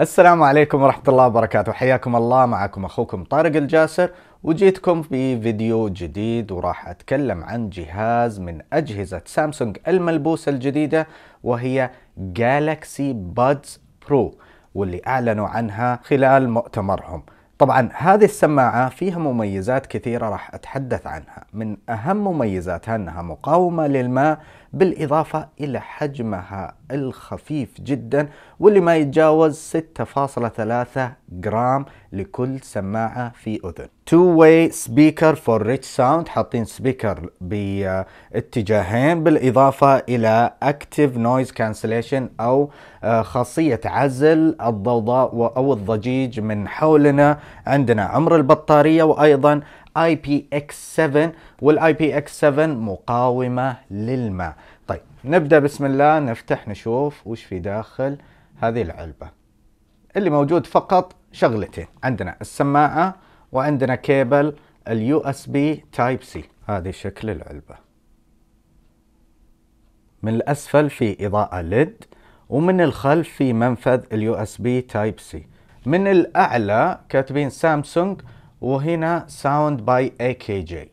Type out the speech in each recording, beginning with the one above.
السلام عليكم ورحمة الله وبركاته حياكم الله معكم أخوكم طارق الجاسر وجيتكم في فيديو جديد وراح أتكلم عن جهاز من أجهزة سامسونج الملبوسة الجديدة وهي جالكسي بادز برو واللي أعلنوا عنها خلال مؤتمرهم طبعا هذه السماعة فيها مميزات كثيرة راح أتحدث عنها من أهم مميزاتها أنها مقاومة للماء بالإضافة إلى حجمها الخفيف جدا واللي ما يتجاوز 6.3 جرام لكل سماعة في أذن two way speaker for rich sound حاطين سبيكر باتجاهين بالإضافة إلى active noise cancellation أو آه، خاصية عزل الضوضاء أو الضجيج من حولنا عندنا عمر البطارية وأيضا IPX7 والIPX7 مقاومة للماء طيب نبدأ بسم الله نفتح نشوف وش في داخل هذه العلبة اللي موجود فقط شغلتين عندنا السماعة وعندنا كيبل اليو اس بي تايب سي هذه شكل العلبة من الأسفل في إضاءة ليد ومن الخلف في منفذ اليو اس بي تايب سي من الأعلى كاتبين سامسونج وهنا ساوند باي اي كي جي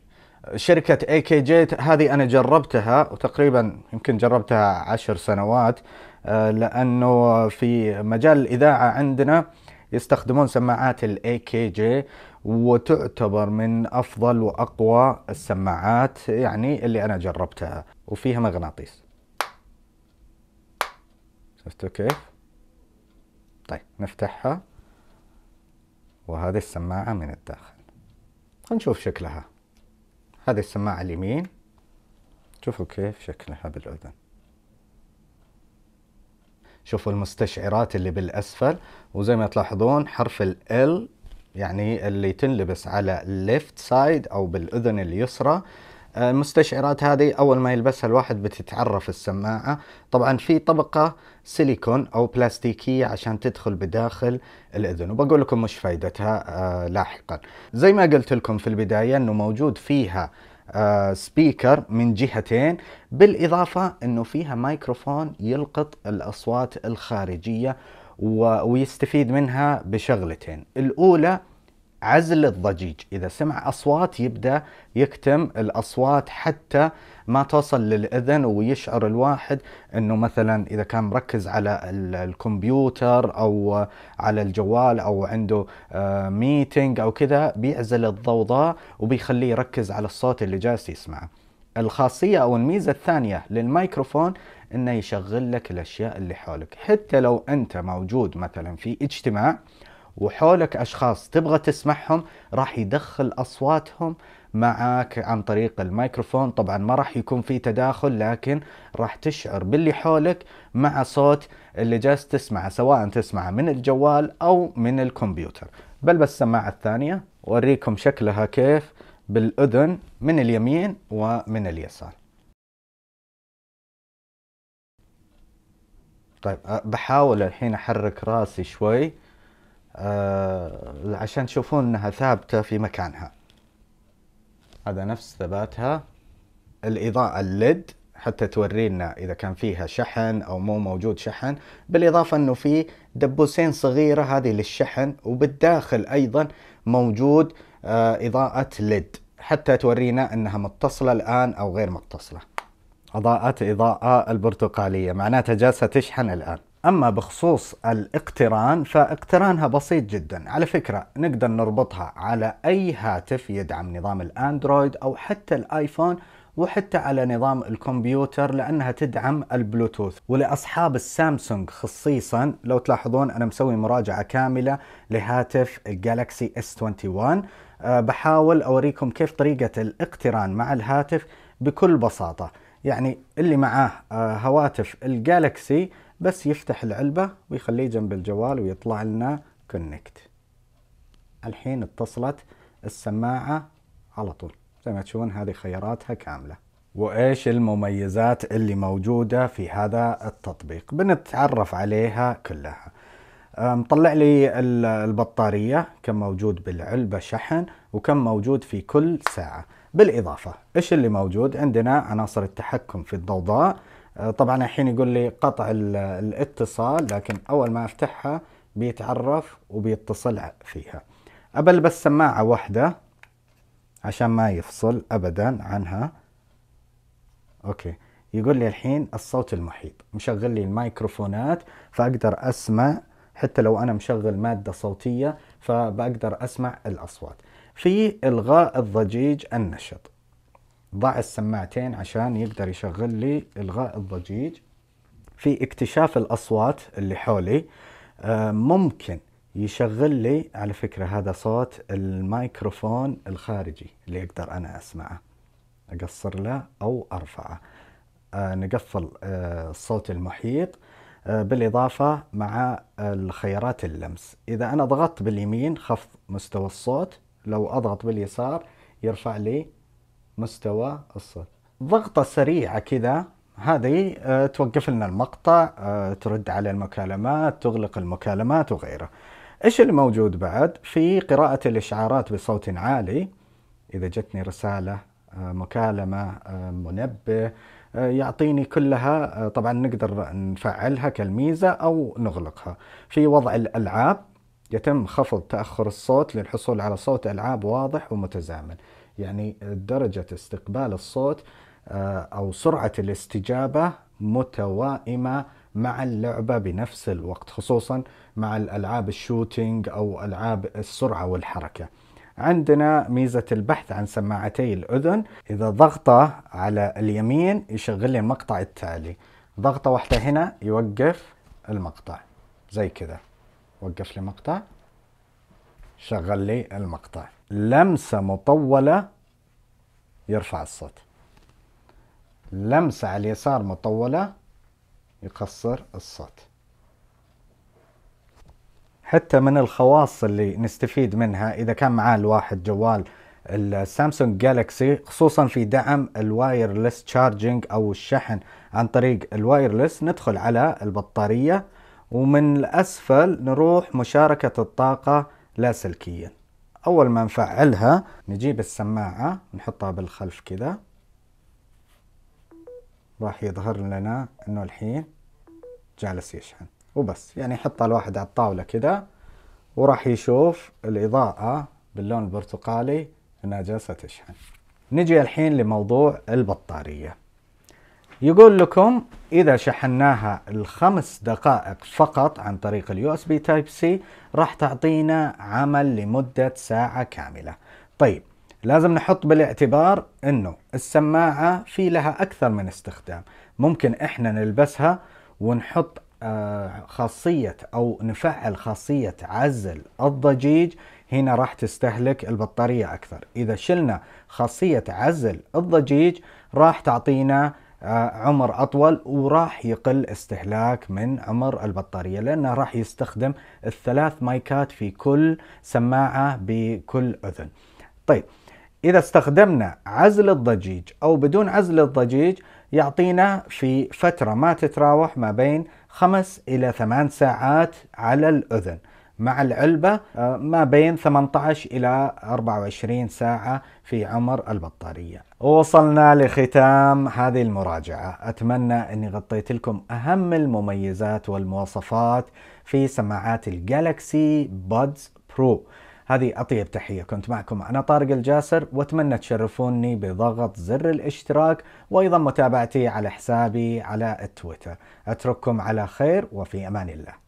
شركة اي كي جي هذه انا جربتها وتقريبا يمكن جربتها عشر سنوات آه، لانه في مجال الاذاعة عندنا يستخدمون سماعات الاي كي جي وتعتبر من افضل واقوى السماعات يعني اللي انا جربتها وفيها مغناطيس شفتوا كيف؟ طيب نفتحها وهذه السماعة من الداخل نشوف شكلها هذه السماعة اليمين شوفوا كيف شكلها بالأذن شوفوا المستشعرات اللي بالأسفل وزي ما تلاحظون حرف ال يعني اللي تنلبس على left side أو بالأذن اليسرى المستشعرات آه، هذه اول ما يلبسها الواحد بتتعرف السماعه طبعا في طبقه سيليكون او بلاستيكيه عشان تدخل بداخل الاذن وبقول لكم مش فائدتها آه، لاحقا زي ما قلت لكم في البدايه انه موجود فيها آه، سبيكر من جهتين بالاضافه انه فيها مايكروفون يلقط الاصوات الخارجيه ويستفيد منها بشغلتين الاولى عزل الضجيج إذا سمع أصوات يبدأ يكتم الأصوات حتى ما توصل للأذن ويشعر الواحد أنه مثلا إذا كان مركز على الكمبيوتر أو على الجوال أو عنده ميتينج آه، أو كذا بيعزل الضوضاء وبيخليه يركز على الصوت اللي جالس يسمعه الخاصية أو الميزة الثانية للميكروفون انه يشغل لك الاشياء اللي حولك حتى لو انت موجود مثلا في اجتماع وحولك اشخاص تبغى تسمعهم راح يدخل اصواتهم معك عن طريق الميكروفون طبعا ما راح يكون في تداخل لكن راح تشعر باللي حولك مع صوت اللي جالس تسمعه سواء تسمعه من الجوال او من الكمبيوتر بلبس السماعة الثانية واريكم شكلها كيف بالأذن من اليمين ومن اليسار طيب بحاول الحين أحرك راسي شوي آه، عشان تشوفون انها ثابته في مكانها هذا نفس ثباتها الاضاءه الليد حتى تورينا اذا كان فيها شحن او مو موجود شحن بالاضافه انه في دبوسين صغيره هذه للشحن وبالداخل ايضا موجود آه، اضاءه ليد حتى تورينا انها متصله الان او غير متصله اضاءه اضاءه البرتقاليه معناتها جالسه تشحن الان أما بخصوص الاقتران فاقترانها بسيط جدا على فكرة نقدر نربطها على أي هاتف يدعم نظام الأندرويد أو حتى الآيفون وحتى على نظام الكمبيوتر لأنها تدعم البلوتوث ولأصحاب السامسونج خصيصا لو تلاحظون أنا مسوي مراجعة كاملة لهاتف جالكسي S21 أه، بحاول أوريكم كيف طريقة الاقتران مع الهاتف بكل بساطة يعني اللي معاه أه، هواتف الجالكسي بس يفتح العلبة ويخليه جنب الجوال ويطلع لنا كونكت الحين اتصلت السماعة على طول زي ما تشوفون هذه خياراتها كاملة وإيش المميزات اللي موجودة في هذا التطبيق بنتعرف عليها كلها مطلع لي البطارية كم موجود بالعلبة شحن وكم موجود في كل ساعة بالإضافة إيش اللي موجود عندنا عناصر التحكم في الضوضاء آه، طبعا الحين يقول لي قطع الاتصال لكن اول ما افتحها بيتعرف وبيتصل فيها ابل بس سماعه واحده عشان ما يفصل ابدا عنها اوكي يقول لي الحين الصوت المحيط مشغل لي الميكروفونات فاقدر اسمع حتى لو انا مشغل ماده صوتيه فبقدر اسمع الاصوات في الغاء الضجيج النشط ضع السماعتين عشان يقدر يشغل لي الغاء الضجيج في اكتشاف الاصوات اللي حولي آه، ممكن يشغل لي على فكرة هذا صوت الميكروفون الخارجي اللي أقدر أنا أسمعه أقصر له أو أرفعه آه، نقفل الصوت آه، المحيط بالإضافة مع الخيارات اللمس إذا أنا ضغطت باليمين خفض مستوى الصوت لو أضغط باليسار يرفع لي مستوى الصوت ضغطة سريعة كذا هذه آه، توقف لنا المقطع آه، ترد على المكالمات تغلق المكالمات وغيره ايش اللي موجود بعد في قراءة الاشعارات بصوت عالي اذا جتني رسالة آه، مكالمة منبه يعطيني كلها طبعا نقدر نفعلها كالميزة او نغلقها في وضع الالعاب يتم خفض تأخر الصوت للحصول على صوت العاب واضح ومتزامن يعني درجة استقبال الصوت آه، أو سرعة الاستجابة متوائمة مع اللعبة بنفس الوقت خصوصا مع الألعاب الشوتينج أو ألعاب السرعة والحركة عندنا ميزة البحث عن سماعتي الأذن إذا ضغطه على اليمين يشغل لي المقطع التالي ضغطة واحدة هنا يوقف المقطع زي كذا وقف لي مقطع شغل لي المقطع لمسة مطولة يرفع الصوت لمسة على اليسار مطولة يقصر الصوت حتى من الخواص اللي نستفيد منها إذا كان معاه الواحد جوال السامسونج جالكسي خصوصا في دعم الوايرلس تشارجنج أو الشحن عن طريق الوايرلس ندخل على البطارية ومن الأسفل نروح مشاركة الطاقة لاسلكيا أول ما نفعلها نجيب السماعة نحطها بالخلف كذا راح يظهر لنا أنه الحين جالس يشحن وبس يعني حطها الواحد على الطاولة كذا وراح يشوف الإضاءة باللون البرتقالي أنها جالسة تشحن نجي الحين لموضوع البطارية يقول لكم اذا شحناها الخمس دقائق فقط عن طريق اليو اس بي تايب سي راح تعطينا عمل لمده ساعه كامله طيب لازم نحط بالاعتبار انه السماعه في لها اكثر من استخدام ممكن احنا نلبسها ونحط آه، خاصية أو نفعل خاصية عزل الضجيج هنا راح تستهلك البطارية أكثر إذا شلنا خاصية عزل الضجيج راح تعطينا آه، عمر اطول وراح يقل استهلاك من عمر البطاريه لانه راح يستخدم الثلاث مايكات في كل سماعه بكل اذن. طيب اذا استخدمنا عزل الضجيج او بدون عزل الضجيج يعطينا في فتره ما تتراوح ما بين خمس الى ثمان ساعات على الاذن. مع العلبة آه، ما بين 18 إلى 24 ساعة في عمر البطارية وصلنا لختام هذه المراجعة أتمنى أني غطيت لكم أهم المميزات والمواصفات في سماعات الجالكسي بودز برو هذه أطيب تحية كنت معكم أنا طارق الجاسر وأتمنى تشرفوني بضغط زر الاشتراك وأيضا متابعتي على حسابي على التويتر أترككم على خير وفي أمان الله